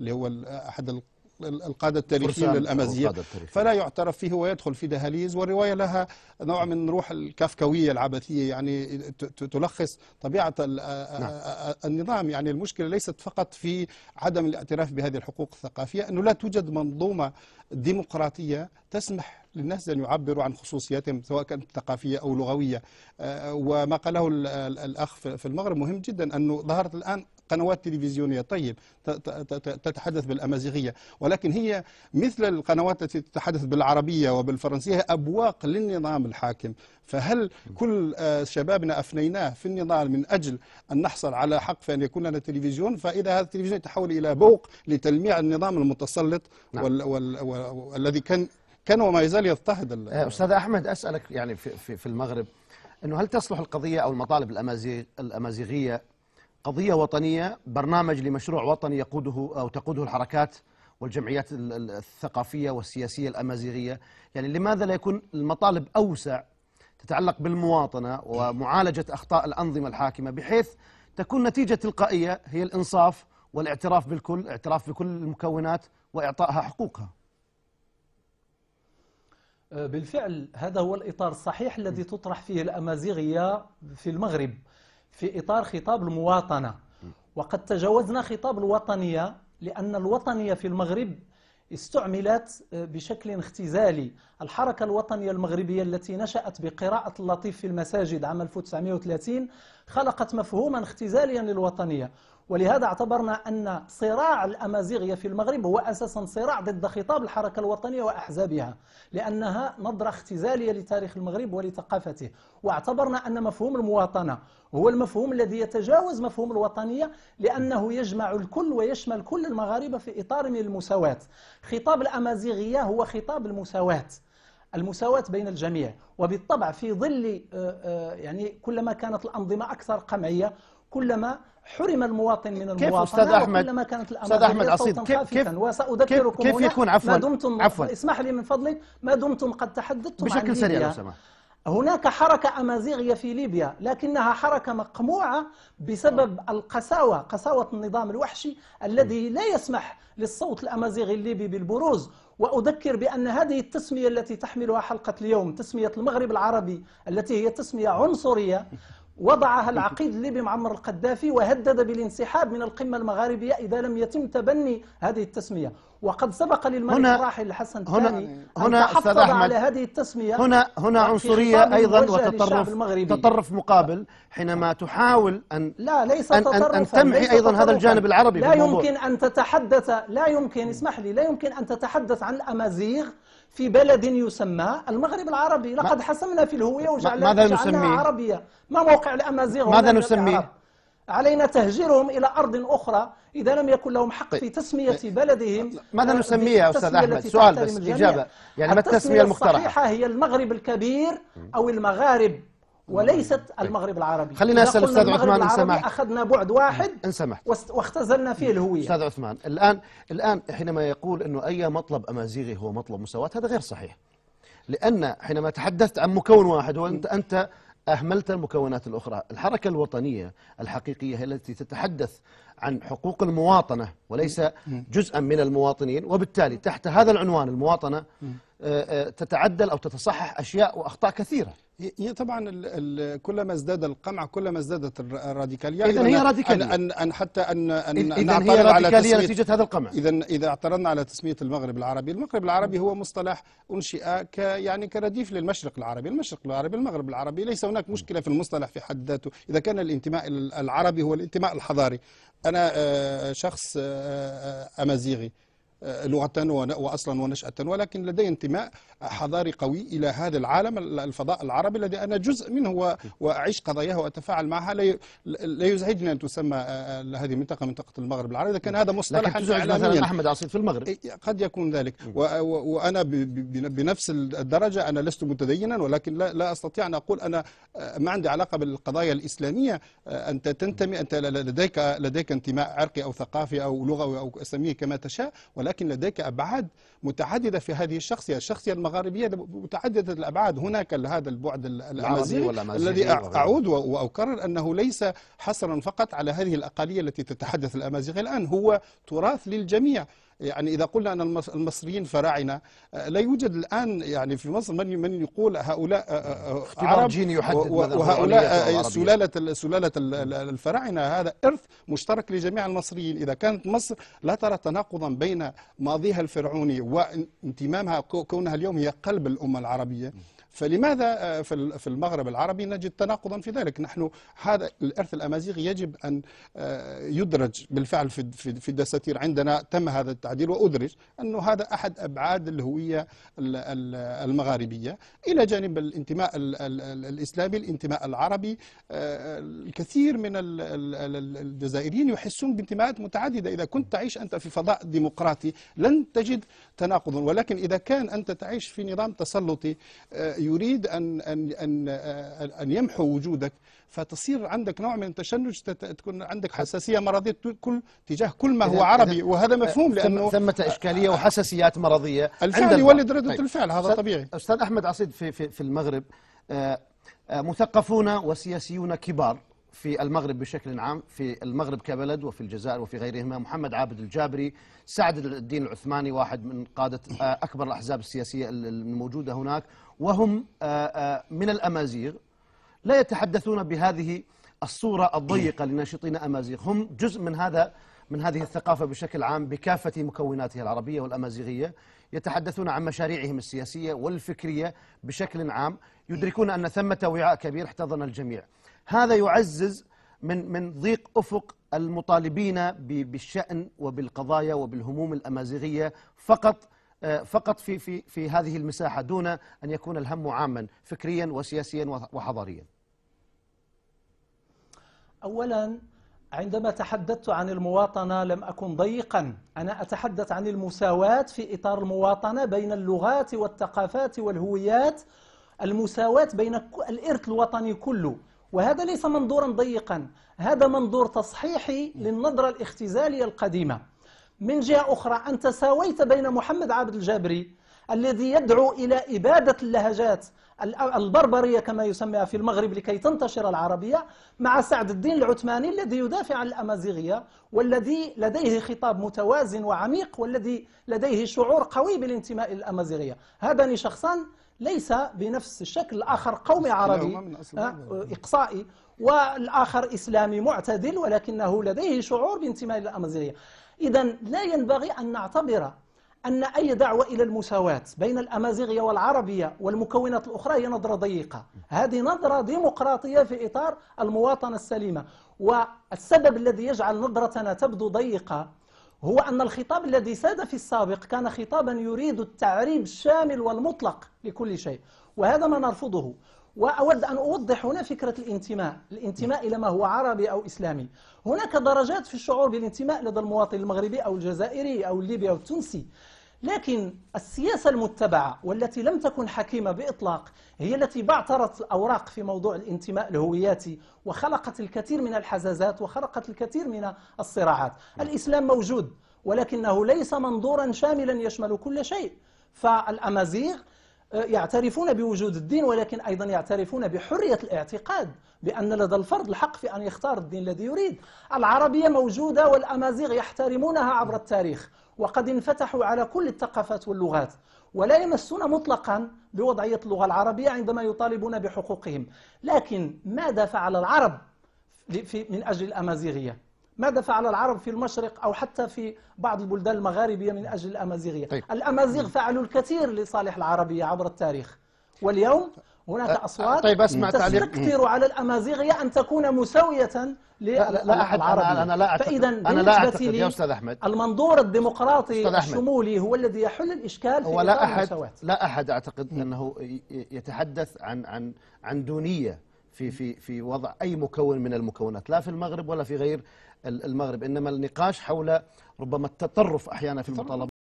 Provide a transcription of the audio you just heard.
اللي هو أحد القادة التاريخيين للأمازيغ فلا يعترف فيه ويدخل في دهاليز والرواية لها نوع من روح الكافكوية العبثية يعني تلخص طبيعة نعم. النظام يعني المشكلة ليست فقط في عدم الاعتراف بهذه الحقوق الثقافية أنه لا توجد منظومة ديمقراطية تسمح للناس أن يعبروا عن خصوصياتهم سواء كانت ثقافية أو لغوية وما قاله الأخ في المغرب مهم جدا أنه ظهرت الآن قنوات تلفزيونية طيب تتحدث بالأمازيغية ولكن هي مثل القنوات التي تتحدث بالعربية وبالفرنسية أبواق للنظام الحاكم فهل كل آه، شبابنا أفنيناه في النضال من أجل أن نحصل على حق في أن يكون لنا تلفزيون فإذا هذا التلفزيون يتحول إلى بوق لتلميع النظام المتسلط نعم. والذي كان كان وما يزال يضطهد آه، أستاذ أحمد أسألك يعني في, في, في المغرب أنه هل تصلح القضية أو المطالب الأمازيغية قضية وطنية برنامج لمشروع وطني يقوده أو تقوده الحركات والجمعيات الثقافية والسياسية الأمازيغية يعني لماذا لا يكون المطالب أوسع تتعلق بالمواطنة ومعالجة أخطاء الأنظمة الحاكمة بحيث تكون نتيجة تلقائية هي الإنصاف والاعتراف بالكل اعتراف بكل المكونات وإعطائها حقوقها آه، بالفعل هذا هو الإطار الصحيح الذي تطرح فيه الأمازيغية في المغرب في إطار خطاب المواطنة وقد تجاوزنا خطاب الوطنية لأن الوطنية في المغرب استعملت آه، بشكل اختزالي الحركة الوطنية المغربية التي نشأت بقراءة اللطيف في المساجد عام 1930 خلقت مفهوما اختزاليا للوطنية ولهذا اعتبرنا أن صراع الأمازيغية في المغرب هو أساسا صراع ضد خطاب الحركة الوطنية وأحزابها لأنها نظرة اختزالية لتاريخ المغرب ولثقافته واعتبرنا أن مفهوم المواطنة هو المفهوم الذي يتجاوز مفهوم الوطنية لأنه يجمع الكل ويشمل كل المغاربة في إطار من المساواة خطاب الأمازيغية هو خطاب المساواة المساواة بين الجميع وبالطبع في ظل آه، آه، يعني كلما كانت الأنظمة أكثر قمعية كلما حرم المواطن من المواطنة كيف أستاذ أحمد كلما كانت أستاذ أحمد عصيد كيف كيف وسأذكركم كيف يكون عفوا ما دمتم عفوا اسمح لي من فضلك ما دمتم قد تحدثتم بشكل عن سريع لو سمحت هناك حركة أمازيغية في ليبيا لكنها حركة مقموعة بسبب القساوة قساوة النظام الوحشي الذي لا يسمح للصوت الأمازيغي الليبي بالبروز وأذكر بأن هذه التسمية التي تحملها حلقة اليوم تسمية المغرب العربي التي هي تسمية عنصرية وضعها العقيد الليبي معمر القذافي وهدد بالانسحاب من القمة المغاربية إذا لم يتم تبني هذه التسمية وقد سبق للملك الراحل حسن هنا هنا احمد على هذه التسمية هنا هنا عنصرية أيضا وتطرف تطرف مقابل حينما تحاول أن لا ليس أن, أن, أن تمحي أيضا هذا الجانب العربي لا يمكن أن تتحدث لا يمكن اسمح لي لا يمكن أن تتحدث عن أمازيغ في بلد يسمى المغرب العربي لقد حسمنا في الهوية وجعلناها عربية ما موقع الأمازيغ ماذا نسميه علينا تهجيرهم إلى أرض أخرى إذا لم يكن لهم حق في طيب. تسمية طيب. بلدهم ماذا آه، نسميها أستاذ أحمد؟ سؤال بس إجابة يعني ما التسمية المقترحة؟ الصحيحة هي المغرب الكبير أو المغارب وليست طيب. المغرب العربي خلينا نسال استاذ عثمان ان سمحت اخذنا بعد واحد ان سمحت واختزلنا فيه الهويه استاذ عثمان الان الان حينما يقول انه اي مطلب امازيغي هو مطلب مساواه هذا غير صحيح لان حينما تحدثت عن مكون واحد وانت انت أهملت المكونات الأخرى الحركة الوطنية الحقيقية هي التي تتحدث عن حقوق المواطنة وليس جزءا من المواطنين وبالتالي تحت هذا العنوان المواطنة آه، آه، تتعدل أو تتصحح أشياء وأخطاء كثيرة هي طبعا كلما ازداد القمع كلما ازدادت الراديكاليه اذا هي راديكاليه أن, أن حتى ان ان اذا هي راديكاليه نتيجه هذا القمع اذا اذا اعترضنا على تسميه المغرب العربي، المغرب العربي هو مصطلح انشئ ك يعني كرديف للمشرق العربي، المشرق العربي المغرب العربي ليس هناك مشكله في المصطلح في حد ذاته، اذا كان الانتماء العربي هو الانتماء الحضاري، انا آه، شخص آه، آه، امازيغي لغة وأصلا ونشأة ولكن لدي انتماء حضاري قوي إلى هذا العالم الفضاء العربي الذي أنا جزء منه وأعيش قضاياه وأتفاعل معها لا يزعجني أن تسمى آه، آه، هذه المنطقة منطقة المغرب العربي إذا كان هذا مصطلحا لكن مثلا أحمد عصيد في المغرب قد يكون ذلك وأنا بنفس الدرجة أنا لست متدينا ولكن لا, أستطيع أن أقول أنا آه، ما عندي علاقة بالقضايا الإسلامية أنت تنتمي أنت لديك لديك انتماء عرقي أو ثقافي أو لغوي أو أسميه كما تشاء ولكن ولكن لديك أبعاد متعددة في هذه الشخصية الشخصية المغاربية متعددة الأبعاد هناك هذا البعد الأمازيغي الذي أعود وأكرر أنه ليس حصرا فقط على هذه الأقلية التي تتحدث الأمازيغية الآن هو تراث للجميع يعني إذا قلنا أن المصريين فراعنة آه، لا يوجد الآن يعني في مصر من من يقول هؤلاء آه، آه، عرب جيني يحدد وهؤلاء سلالة سلالة الفراعنة هذا إرث مشترك لجميع المصريين إذا كانت مصر لا ترى تناقضا بين ماضيها الفرعوني وانتمامها كونها اليوم هي قلب الأمة العربية فلماذا آه، في المغرب العربي نجد تناقضا في ذلك نحن هذا الارث الامازيغي يجب ان آه، يدرج بالفعل في الدساتير عندنا تم هذا التعديل وادرج انه هذا احد ابعاد الهويه المغاربيه الى جانب الانتماء الاسلامي الانتماء العربي آه، الكثير من الجزائريين يحسون بانتماءات متعدده اذا كنت تعيش انت في فضاء ديمقراطي لن تجد تناقضا ولكن اذا كان انت تعيش في نظام تسلطي يريد أن, أن, أن, أن يمحو وجودك فتصير عندك نوع من التشنج تكون عندك حساسية مرضية كل تجاه كل ما هو عربي وهذا مفهوم لأنه ثمة إشكالية وحساسيات مرضية الفعل يولد ردة طيب الفعل هذا طبيعي أستاذ أحمد عصيد في, في, في المغرب آه، آه، مثقفون وسياسيون كبار في المغرب بشكل عام في المغرب كبلد وفي الجزائر وفي غيرهما محمد عابد الجابري سعد الدين العثماني واحد من قادة آه، أكبر الأحزاب السياسية الموجودة هناك وهم آه، آه، من الأمازيغ لا يتحدثون بهذه الصورة الضيقة لناشطين أمازيغ هم جزء من هذا من هذه الثقافة بشكل عام بكافة مكوناتها العربية والأمازيغية يتحدثون عن مشاريعهم السياسية والفكرية بشكل عام يدركون أن ثمة وعاء كبير احتضن الجميع هذا يعزز من من ضيق افق المطالبين بالشان وبالقضايا وبالهموم الامازيغيه فقط آه، فقط في في في هذه المساحه دون ان يكون الهم عاما فكريا وسياسيا وحضاريا. اولا عندما تحدثت عن المواطنه لم اكن ضيقا، انا اتحدث عن المساواه في اطار المواطنه بين اللغات والثقافات والهويات، المساواه بين الارث الوطني كله وهذا ليس منظورا ضيقا هذا منظور تصحيحي للنظرة الاختزالية القديمة من جهة أخرى أنت ساويت بين محمد عبد الجابري الذي يدعو إلى إبادة اللهجات البربرية كما يسميها في المغرب لكي تنتشر العربية مع سعد الدين العثماني الذي يدافع عن الأمازيغية والذي لديه خطاب متوازن وعميق والذي لديه شعور قوي بالانتماء للأمازيغية هذان شخصان ليس بنفس الشكل الآخر قومي عربي إقصائي والآخر إسلامي معتدل ولكنه لديه شعور بانتماء للأمازيغية إذا لا ينبغي أن نعتبر أن أي دعوة إلى المساواة بين الأمازيغية والعربية والمكونات الأخرى هي نظرة ضيقة هذه نظرة ديمقراطية في إطار المواطنة السليمة والسبب الذي يجعل نظرتنا تبدو ضيقة هو أن الخطاب الذي ساد في السابق كان خطابا يريد التعريب الشامل والمطلق لكل شيء وهذا ما نرفضه وأود أن أوضح هنا فكرة الانتماء الانتماء إلى ما هو عربي أو إسلامي هناك درجات في الشعور بالانتماء لدى المواطن المغربي أو الجزائري أو الليبي أو التونسي لكن السياسة المتبعة والتي لم تكن حكيمة بإطلاق هي التي بعثرت الأوراق في موضوع الانتماء الهوياتي وخلقت الكثير من الحزازات وخلقت الكثير من الصراعات نعم. الإسلام موجود ولكنه ليس منظورا شاملا يشمل كل شيء فالأمازيغ يعترفون بوجود الدين ولكن أيضا يعترفون بحرية الاعتقاد بأن لدى الفرد الحق في أن يختار الدين الذي يريد العربية موجودة والأمازيغ يحترمونها عبر التاريخ وقد انفتحوا على كل الثقافات واللغات ولا يمسون مطلقا بوضعية اللغة العربية عندما يطالبون بحقوقهم لكن ماذا فعل العرب في من أجل الأمازيغية ماذا فعل العرب في المشرق أو حتى في بعض البلدان المغاربية من أجل الأمازيغية طيب. الأمازيغ فعلوا الكثير لصالح العربية عبر التاريخ واليوم هناك أصوات طيب أسمع تستكثر على الأمازيغية أن تكون مساوية للعربية أنا لا فإذا أنا لا أعتقد يا أستاذ أحمد المنظور الديمقراطي الشمولي هو الذي يحل الإشكال في لا أحد لا أحد أعتقد أنه يتحدث عن عن عن دونية في في في وضع أي مكون من المكونات لا في المغرب ولا في غير المغرب إنما النقاش حول ربما التطرف أحيانا في المطالبات